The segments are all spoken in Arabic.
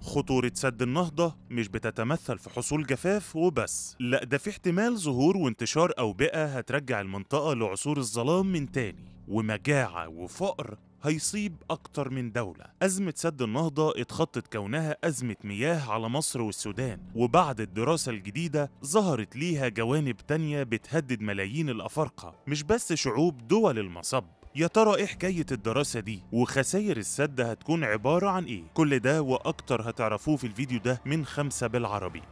خطورة سد النهضة مش بتتمثل في حصول جفاف وبس لا ده في احتمال ظهور وانتشار أوبئة هترجع المنطقة لعصور الظلام من تاني ومجاعة وفقر هيصيب أكتر من دولة أزمة سد النهضة اتخطت كونها أزمة مياه على مصر والسودان وبعد الدراسة الجديدة ظهرت ليها جوانب تانية بتهدد ملايين الأفارقة مش بس شعوب دول المصب يا ترى ايه حكايه الدراسه دي وخسائر السد هتكون عباره عن ايه كل ده واكتر هتعرفوه في الفيديو ده من خمسة بالعربي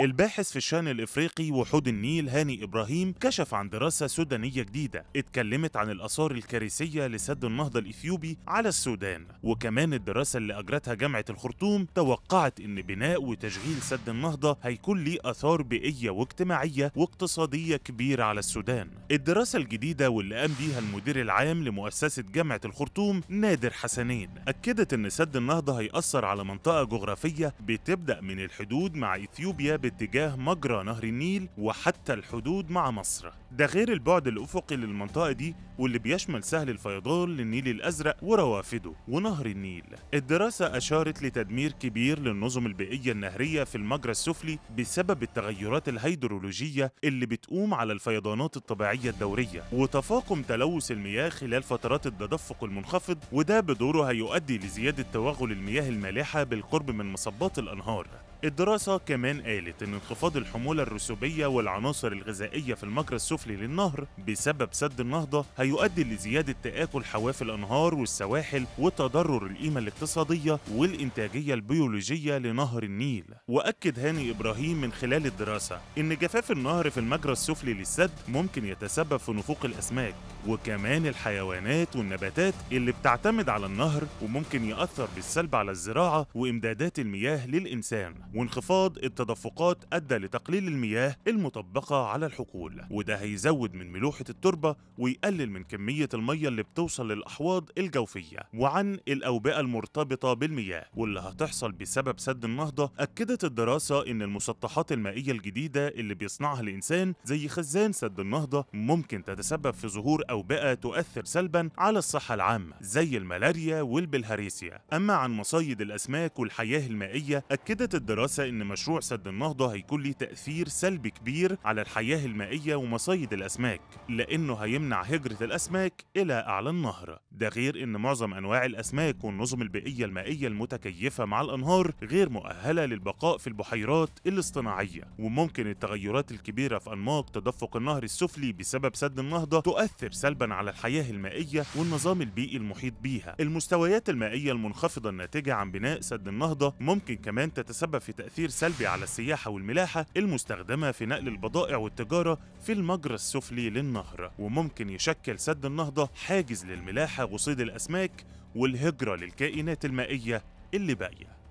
الباحث في الشأن الإفريقي وحوض النيل هاني إبراهيم كشف عن دراسة سودانية جديدة اتكلمت عن الآثار الكارثية لسد النهضة الإثيوبي على السودان وكمان الدراسة اللي أجرتها جامعة الخرطوم توقعت إن بناء وتشغيل سد النهضة هيكون ليه آثار بيئية واجتماعية واقتصادية كبيرة على السودان الدراسة الجديدة واللي قام بيها المدير العام لمؤسسة جامعة الخرطوم نادر حسنين أكدت إن سد النهضة هيأثر على منطقة جغرافية بتبدأ من الحدود مع إثيوبيا باتجاه مجرى نهر النيل وحتى الحدود مع مصر ده غير البعد الأفقي للمنطقة دي واللي بيشمل سهل الفيضان للنيل الأزرق وروافده ونهر النيل الدراسة أشارت لتدمير كبير للنظم البيئية النهرية في المجرى السفلي بسبب التغيرات الهيدرولوجية اللي بتقوم على الفيضانات الطبيعية الدورية وتفاقم تلوث المياه خلال فترات التدفق المنخفض وده بدوره هيؤدي لزيادة توغل المياه المالحة بالقرب من مصبات الأنهار الدراسة كمان قالت إن انخفاض الحمولة الرسوبية والعناصر الغذائية في المجرى السفلي للنهر بسبب سد النهضة هيؤدي لزيادة تآكل حواف الأنهار والسواحل وتضرر القيمة الاقتصادية والإنتاجية البيولوجية لنهر النيل وأكد هاني إبراهيم من خلال الدراسة إن جفاف النهر في المجرى السفلي للسد ممكن يتسبب في نفوق الأسماك وكمان الحيوانات والنباتات اللي بتعتمد على النهر وممكن يأثر بالسلب على الزراعة وإمدادات المياه للإنسان وانخفاض التدفقات أدى لتقليل المياه المطبقة على الحقول وده هيزود من ملوحة التربة ويقلل من كمية المية اللي بتوصل للأحواض الجوفية وعن الأوبئة المرتبطة بالمياه واللي هتحصل بسبب سد النهضة أكدت الدراسة إن المسطحات المائية الجديدة اللي بيصنعها الإنسان زي خزان سد النهضة ممكن تتسبب في ظهور أوبئة تؤثر سلبا على الصحة العامة زي الملاريا والبلهارسيا أما عن مصايد الأسماك والحياة المائية أكدت الدراسة الدراسة إن مشروع سد النهضة هيكون ليه تأثير سلبي كبير على الحياة المائية ومصايد الأسماك لأنه هيمنع هجرة الأسماك إلى أعلى النهر ده غير إن معظم أنواع الأسماك والنظم البيئية المائية المتكيفة مع الأنهار غير مؤهلة للبقاء في البحيرات الاصطناعية وممكن التغيرات الكبيرة في أنماط تدفق النهر السفلي بسبب سد النهضة تؤثر سلبا على الحياة المائية والنظام البيئي المحيط بيها المستويات المائية المنخفضة الناتجة عن بناء سد النهضة ممكن كمان تتسبب في في تأثير سلبي على السياحة والملاحة المستخدمة في نقل البضائع والتجارة في المجرى السفلي للنهر وممكن يشكل سد النهضة حاجز للملاحة وصيد الأسماك والهجرة للكائنات المائية اللي باقيه